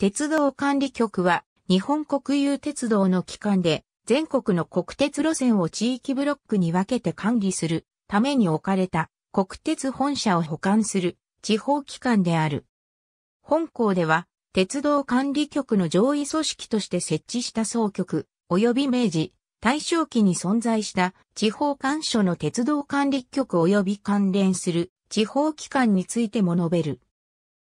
鉄道管理局は日本国有鉄道の機関で全国の国鉄路線を地域ブロックに分けて管理するために置かれた国鉄本社を保管する地方機関である。本校では鉄道管理局の上位組織として設置した総局及び明治、大正期に存在した地方官所の鉄道管理局及び関連する地方機関についても述べる。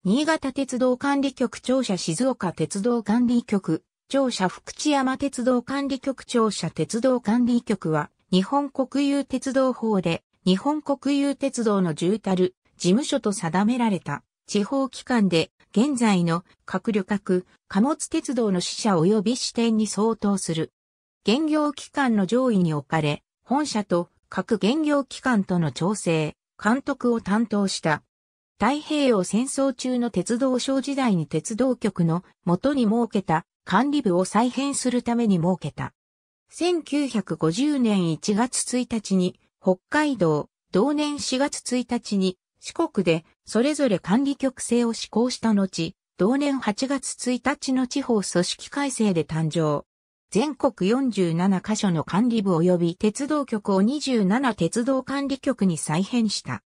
新潟鉄道管理局庁舎静岡鉄道管理局、庁舎福知山鉄道管理局庁舎鉄道管理局は、日本国有鉄道法で、日本国有鉄道の住たる事務所と定められた地方機関で、現在の各旅客、貨物鉄道の支社及び支店に相当する。現業機関の上位に置かれ、本社と各現業機関との調整、監督を担当した太平洋戦争中の鉄道省時代に鉄道局の元に設けた管理部を再編するために設けた。1950年1月1日に北海道、同年4月1日に四国でそれぞれ管理局制を施行した後、同年8月1日の地方組織改正で誕生。全国47カ所の管理部及び鉄道局を27鉄道管理局に再編した。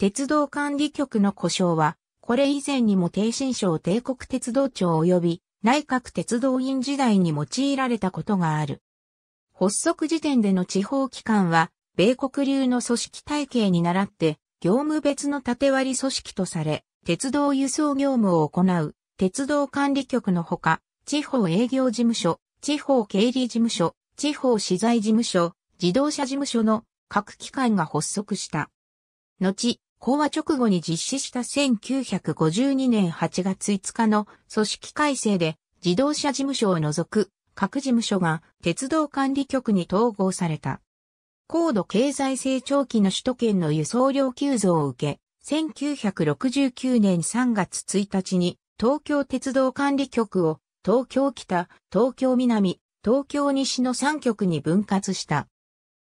鉄道管理局の故障は、これ以前にも低新省帝国鉄道庁及び内閣鉄道院時代に用いられたことがある。発足時点での地方機関は、米国流の組織体系に倣って、業務別の縦割り組織とされ、鉄道輸送業務を行う、鉄道管理局のほか、地方営業事務所、地方経理事務所、地方資材事務所、自動車事務所の各機関が発足した。後、講和直後に実施した1952年8月5日の組織改正で自動車事務所を除く各事務所が鉄道管理局に統合された。高度経済成長期の首都圏の輸送量急増を受け、1969年3月1日に東京鉄道管理局を東京北、東京南、東京西の3局に分割した。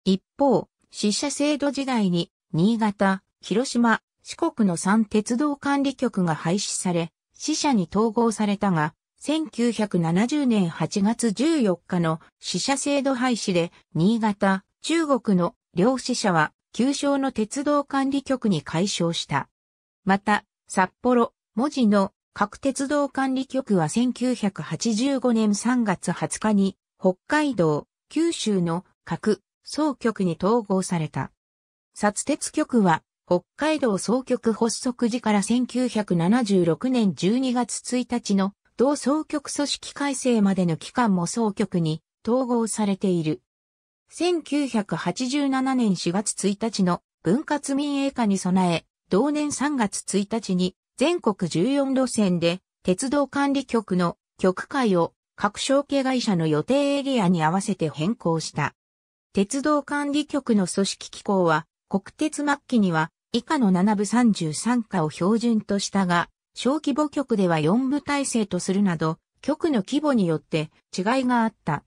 一方、死者制度時代に新潟、広島、四国の3鉄道管理局が廃止され、死者に統合されたが、1970年8月14日の死者制度廃止で、新潟、中国の両死者は、旧称の鉄道管理局に解消した。また、札幌、文字の各鉄道管理局は1985年3月20日に、北海道、九州の各総局に統合された。札鉄局は北海道総局発足時から1976年12月1日の同総局組織改正までの期間も総局に統合されている。1987年4月1日の分割民営化に備え、同年3月1日に全国14路線で鉄道管理局の局会を各省系会社の予定エリアに合わせて変更した。鉄道管理局の組織機構は国鉄末期には以下の7部33課を標準としたが、小規模局では4部体制とするなど、局の規模によって違いがあった。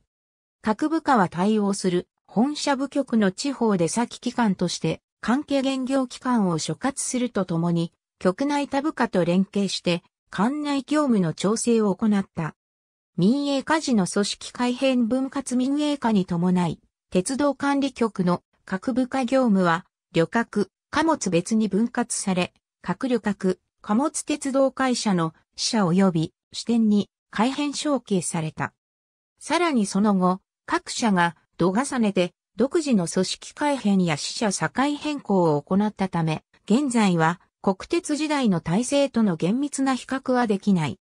各部下は対応する本社部局の地方で先機関として関係現業機関を所轄するとともに、局内他部下と連携して管内業務の調整を行った。民営化時の組織改変分割民営化に伴い、鉄道管理局の各部下業務は旅客、貨物別に分割され、各旅客、貨物鉄道会社の支社及び支店に改変承継された。さらにその後、各社が度重ねて独自の組織改変や死者境変更を行ったため、現在は国鉄時代の体制との厳密な比較はできない。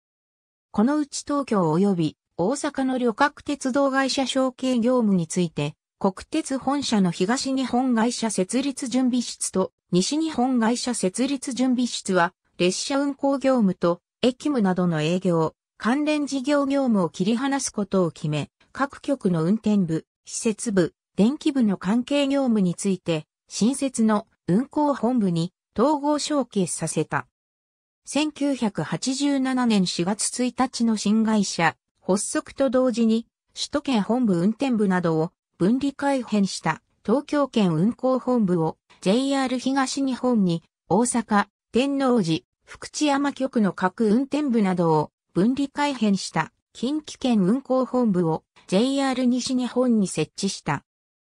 このうち東京及び大阪の旅客鉄道会社承継業務について、国鉄本社の東日本会社設立準備室と西日本会社設立準備室は列車運行業務と駅務などの営業、関連事業業務を切り離すことを決め、各局の運転部、施設部、電気部の関係業務について、新設の運行本部に統合承継させた。1987年4月1日の新会社発足と同時に首都圏本部運転部などを分離改編した東京圏運行本部を JR 東日本に大阪、天王寺、福知山局の各運転部などを分離改編した近畿圏運行本部を JR 西日本に設置した。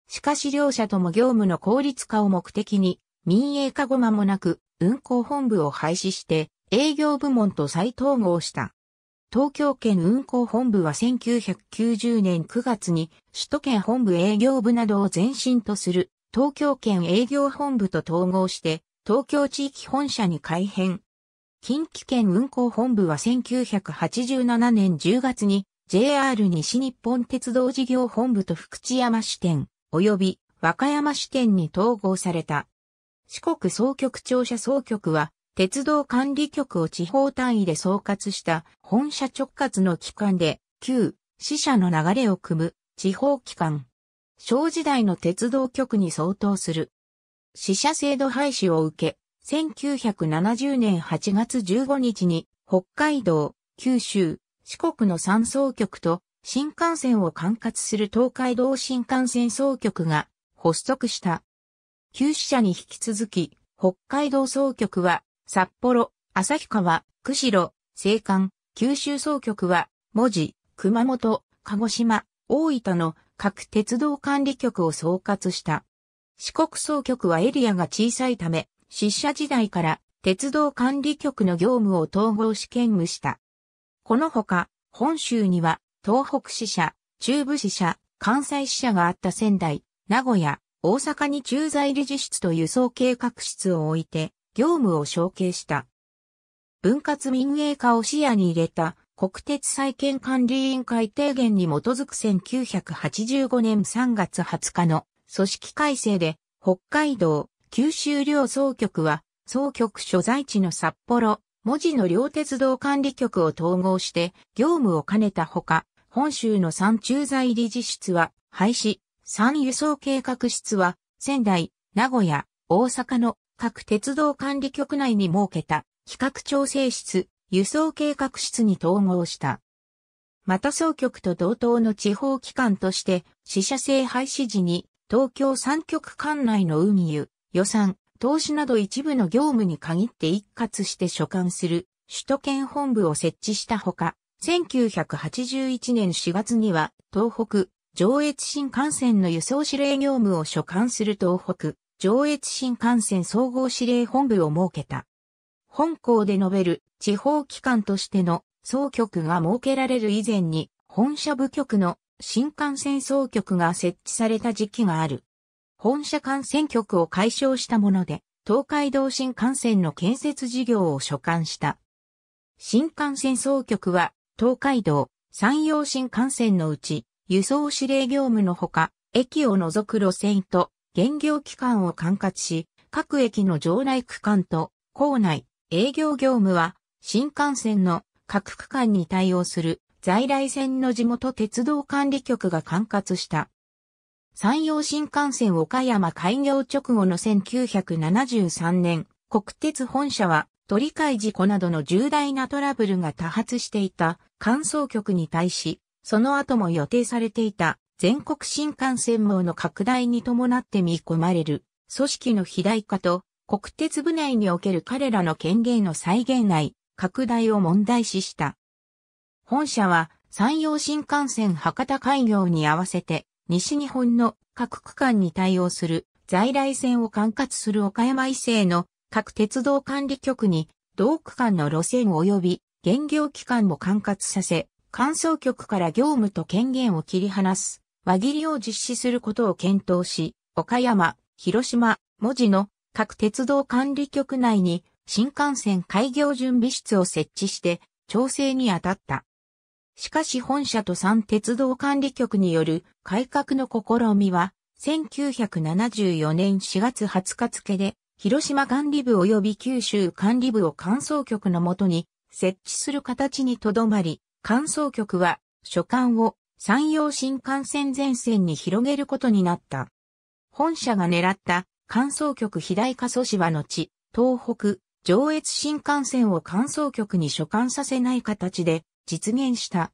しかし両者とも業務の効率化を目的に民営化後間もなく運行本部を廃止して営業部門と再統合した。東京圏運行本部は1990年9月に首都圏本部営業部などを前身とする東京圏営業本部と統合して東京地域本社に改編。近畿圏運行本部は1987年10月に JR 西日本鉄道事業本部と福知山支店及び和歌山支店に統合された。四国総局庁舎総局は鉄道管理局を地方単位で総括した本社直轄の機関で、旧、死者の流れを組む地方機関。小時代の鉄道局に相当する。死者制度廃止を受け、1970年8月15日に北海道、九州、四国の三総局と新幹線を管轄する東海道新幹線総局が発足した。旧死者に引き続き、北海道総局は札幌、旭川、釧路、青函、九州総局は、文字、熊本、鹿児島、大分の各鉄道管理局を総括した。四国総局はエリアが小さいため、出社時代から鉄道管理局の業務を統合し兼務した。このほか、本州には東北支社、中部支社、関西支社があった仙台、名古屋、大阪に駐在理事室と輸送計画室を置いて、業務を承継した。分割民営化を視野に入れた国鉄再建管理委員会提言に基づく1985年3月20日の組織改正で北海道、九州両総局は総局所在地の札幌、文字の両鉄道管理局を統合して業務を兼ねたほか、本州の山中在理事室は廃止、山輸送計画室は仙台、名古屋、大阪の各鉄道管理局内に設けた企画調整室、輸送計画室に統合した。また総局と同等の地方機関として、死者制廃止時に、東京三局管内の運輸、予算、投資など一部の業務に限って一括して所管する、首都圏本部を設置したほか、1981年4月には、東北、上越新幹線の輸送指令業務を所管する東北、上越新幹線総合指令本部を設けた。本校で述べる地方機関としての総局が設けられる以前に本社部局の新幹線総局が設置された時期がある。本社幹線局を解消したもので、東海道新幹線の建設事業を所管した。新幹線総局は、東海道、山陽新幹線のうち、輸送指令業務のほか、駅を除く路線と現業期間を管轄し、各駅の場内区間と構内営業業務は新幹線の各区間に対応する在来線の地元鉄道管理局が管轄した。山陽新幹線岡山開業直後の1973年、国鉄本社は取り替え事故などの重大なトラブルが多発していた乾燥局に対し、その後も予定されていた全国新幹線網の拡大に伴って見込まれる組織の肥大化と国鉄部内における彼らの権限の再現内拡大を問題視した。本社は山陽新幹線博多開業に合わせて西日本の各区間に対応する在来線を管轄する岡山伊勢の各鉄道管理局に同区間の路線及び現業機関も管轄させ、乾燥局から業務と権限を切り離す輪切りを実施することを検討し、岡山、広島、文字の各鉄道管理局内に新幹線開業準備室を設置して調整に当たった。しかし本社と三鉄道管理局による改革の試みは1974年4月20日付で広島管理部及び九州管理部を管総局のもとに設置する形にとどまり、管総局は所管を山陽新幹線全線に広げることになった。本社が狙った観想局肥大化阻止は後、東北、上越新幹線を観想局に所管させない形で実現した。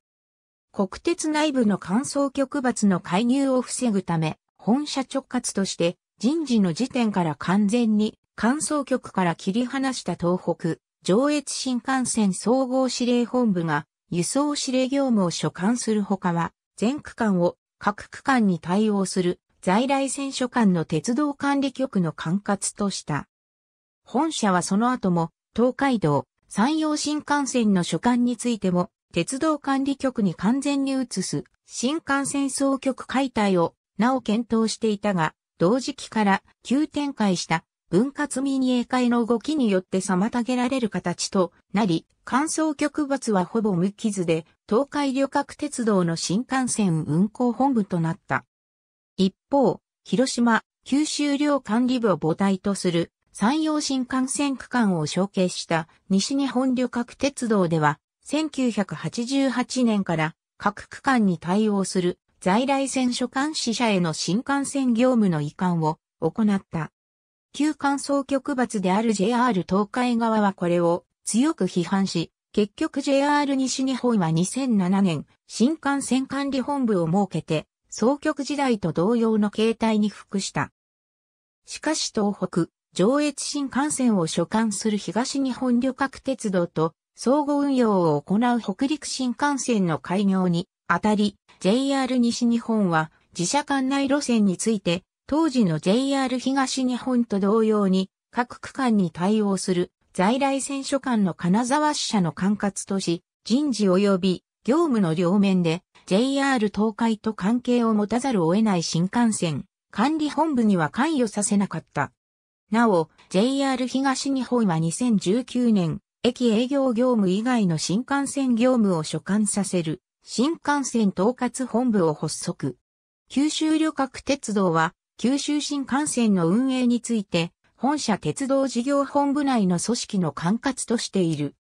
国鉄内部の観想局罰の介入を防ぐため、本社直轄として人事の時点から完全に観想局から切り離した東北、上越新幹線総合指令本部が輸送指令業務を所管するほかは、全区間を各区間に対応する在来線所管の鉄道管理局の管轄とした。本社はその後も東海道、山陽新幹線の所管についても鉄道管理局に完全に移す新幹線総局解体をなお検討していたが、同時期から急展開した分割民営化への動きによって妨げられる形となり、乾燥局罰はほぼ無傷で、東海旅客鉄道の新幹線運行本部となった。一方、広島、九州領管理部を母体とする山陽新幹線区間を承継した西日本旅客鉄道では、1988年から各区間に対応する在来線所管支社への新幹線業務の移管を行った。旧乾燥局罰である JR 東海側はこれを強く批判し、結局 JR 西日本は2007年、新幹線管理本部を設けて、総局時代と同様の形態に服した。しかし東北、上越新幹線を所管する東日本旅客鉄道と相互運用を行う北陸新幹線の開業にあたり、JR 西日本は自社管内路線について、当時の JR 東日本と同様に各区間に対応する在来線所管の金沢支社の管轄とし、人事及び業務の両面で JR 東海と関係を持たざるを得ない新幹線管理本部には関与させなかった。なお、JR 東日本は2019年、駅営業業務以外の新幹線業務を所管させる新幹線統括本部を発足。九州旅客鉄道は九州新幹線の運営について本社鉄道事業本部内の組織の管轄としている。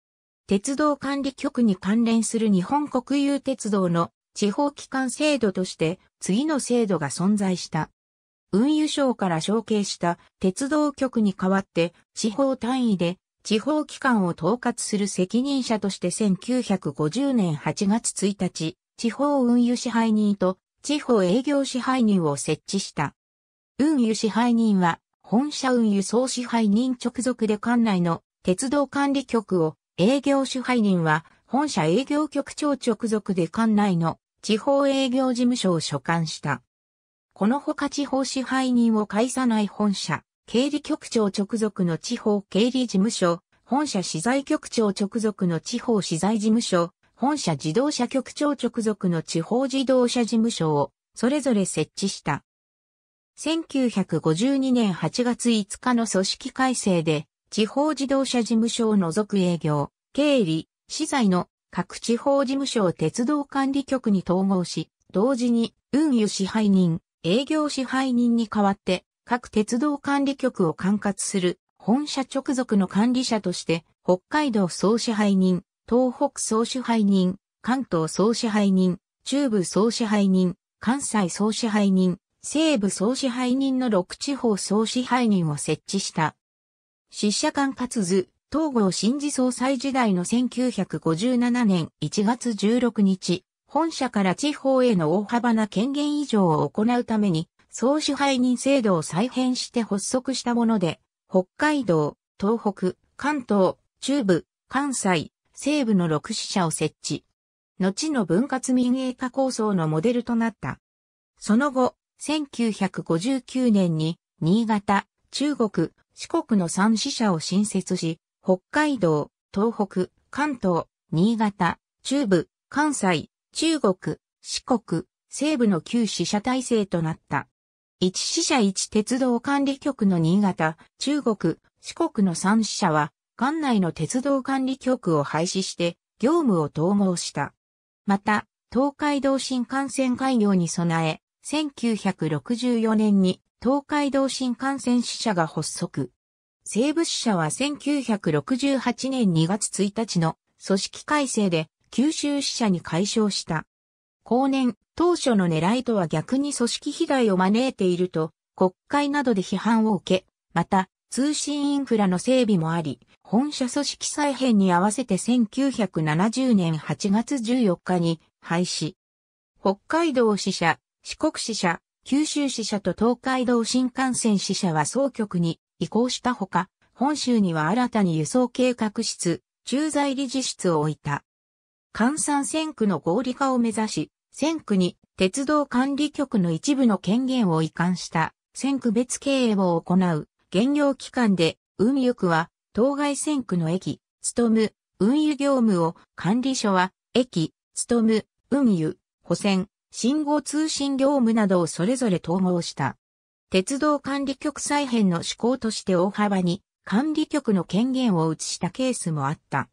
鉄道管理局に関連する日本国有鉄道の地方機関制度として次の制度が存在した。運輸省から承継した鉄道局に代わって地方単位で地方機関を統括する責任者として1950年8月1日、地方運輸支配人と地方営業支配人を設置した。運輸支配人は本社運輸総支配人直属で管内の鉄道管理局を営業支配人は本社営業局長直属で管内の地方営業事務所を所管した。このほか地方支配人を介さない本社、経理局長直属の地方経理事務所、本社資材局長直属の地方資材事務所、本社自動車局長直属の地方自動車事務所をそれぞれ設置した。1952年8月5日の組織改正で、地方自動車事務所を除く営業、経理、資材の各地方事務所を鉄道管理局に統合し、同時に運輸支配人、営業支配人に代わって、各鉄道管理局を管轄する本社直属の管理者として、北海道総支配人、東北総支配人、関東総支配人、中部総支配人、関西総支配人、西部総支配人の6地方総支配人を設置した。死社間活図、東郷新次総裁時代の1957年1月16日、本社から地方への大幅な権限移譲を行うために、総支配人制度を再編して発足したもので、北海道、東北、関東、中部、関西、西部の6支社を設置。後の分割民営化構想のモデルとなった。その後、1959年に新潟、中国、四国の三支社を新設し、北海道、東北、関東、新潟、中部、関西、中国、四国、西部の旧支社体制となった。一支社一鉄道管理局の新潟、中国、四国の三支社は、管内の鉄道管理局を廃止して、業務を統合した。また、東海道新幹線開業に備え、1964年に東海道新幹線支社が発足。西部支社は1968年2月1日の組織改正で九州支社に解消した。後年、当初の狙いとは逆に組織被害を招いていると、国会などで批判を受け、また、通信インフラの整備もあり、本社組織再編に合わせて1970年8月14日に廃止。北海道支社四国支社、九州支社と東海道新幹線支社は総局に移行したほか、本州には新たに輸送計画室、駐在理事室を置いた。関山線区の合理化を目指し、線区に鉄道管理局の一部の権限を移管した線区別経営を行う原業機関で、運輸区は当該線区の駅、務む、運輸業務を管理所は、駅、務む、運輸、保線、信号通信業務などをそれぞれ統合した。鉄道管理局再編の施行として大幅に管理局の権限を移したケースもあった。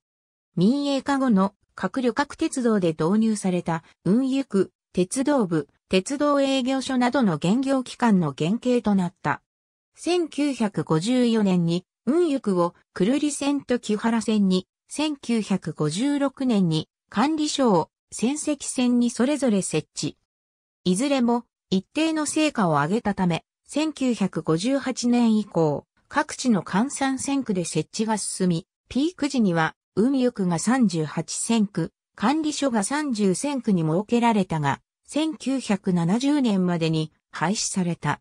民営化後の各旅客鉄道で導入された運輸区、鉄道部、鉄道営業所などの現業機関の原型となった。1954年に運輸区を久留里線と木原線に、1956年に管理所を戦績戦にそれぞれ設置。いずれも一定の成果を上げたため、1958年以降、各地の換算線区で設置が進み、ピーク時には運輸区が38線区、管理所が30線区に設けられたが、1970年までに廃止された。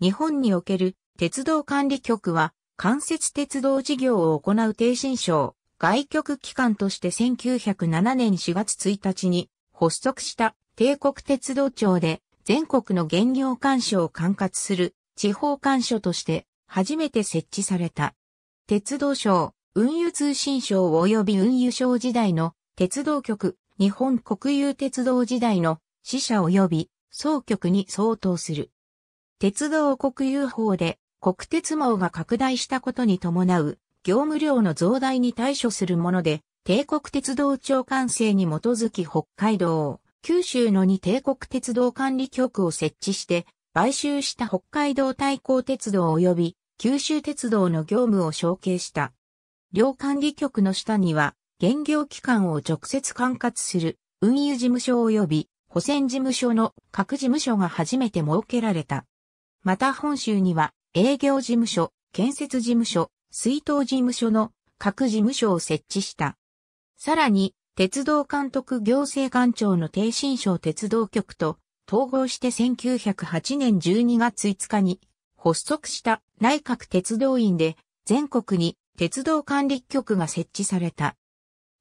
日本における鉄道管理局は関節鉄道事業を行う低身省、外局機関として1907年4月1日に発足した帝国鉄道庁で全国の原業干渉を管轄する地方干渉として初めて設置された。鉄道省、運輸通信省及び運輸省時代の鉄道局、日本国有鉄道時代の支社及び総局に相当する。鉄道国有法で国鉄網が拡大したことに伴う業務量の増大に対処するもので、帝国鉄道庁管制に基づき北海道、九州のに帝国鉄道管理局を設置して、買収した北海道対抗鉄道及び九州鉄道の業務を承継した。両管理局の下には、現業機関を直接管轄する運輸事務所及び保線事務所の各事務所が初めて設けられた。また本州には営業事務所、建設事務所、水道事務所の各事務所を設置した。さらに、鉄道監督行政官庁の低新省鉄道局と統合して1908年12月5日に発足した内閣鉄道院で全国に鉄道管理局が設置された。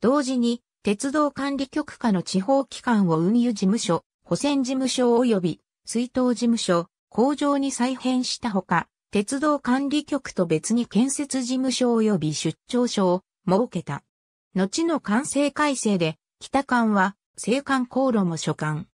同時に鉄道管理局下の地方機関を運輸事務所、保線事務所及び水道事務所、工場に再編したほか、鉄道管理局と別に建設事務所及び出張所を設けた。後の完成改正で、北館は、青館航路も所管。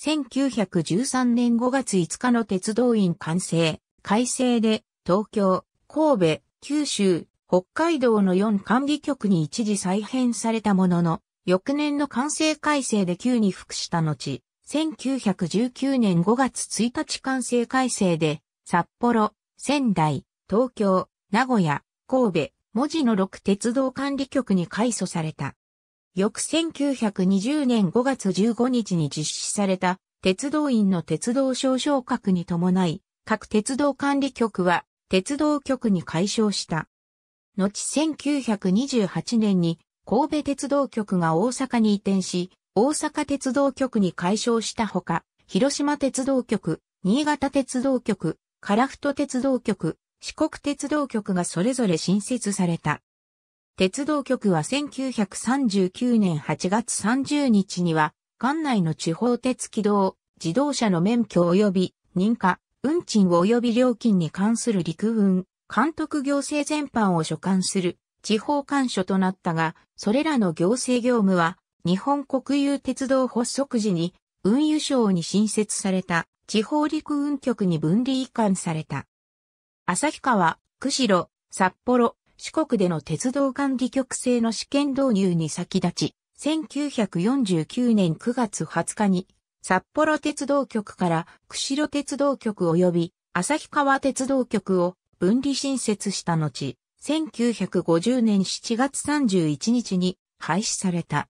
1913年5月5日の鉄道院完成、改正で、東京、神戸、九州、北海道の4管理局に一時再編されたものの、翌年の完成改正で急に服した後、1919年5月1日完成改正で、札幌、仙台、東京、名古屋、神戸、文字の6鉄道管理局に改組された。翌1920年5月15日に実施された鉄道員の鉄道省昇格に伴い、各鉄道管理局は鉄道局に改称した。後1928年に神戸鉄道局が大阪に移転し、大阪鉄道局に改称したほか、広島鉄道局、新潟鉄道局、カラフト鉄道局、四国鉄道局がそれぞれ新設された。鉄道局は1939年8月30日には、管内の地方鉄軌道、自動車の免許及び認可、運賃及び料金に関する陸運、監督行政全般を所管する地方官所となったが、それらの行政業務は日本国有鉄道発足時に運輸省に新設された地方陸運局に分離移管された。旭川、釧路、札幌、四国での鉄道管理局制の試験導入に先立ち、1949年9月20日に、札幌鉄道局から釧路鉄道局及び旭川鉄道局を分離新設した後、1950年7月31日に廃止された。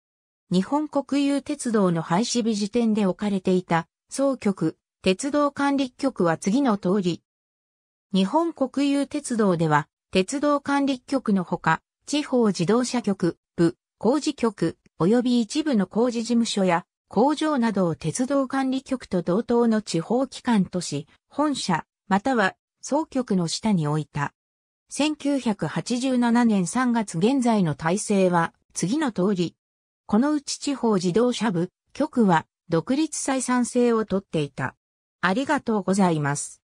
日本国有鉄道の廃止日時点で置かれていた総局鉄道管理局は次の通り。日本国有鉄道では、鉄道管理局のほか、地方自動車局、部、工事局、及び一部の工事事務所や工場などを鉄道管理局と同等の地方機関とし、本社、または総局の下に置いた。1987年3月現在の体制は次の通り。このうち地方自動車部、局は独立採算性をとっていた。ありがとうございます。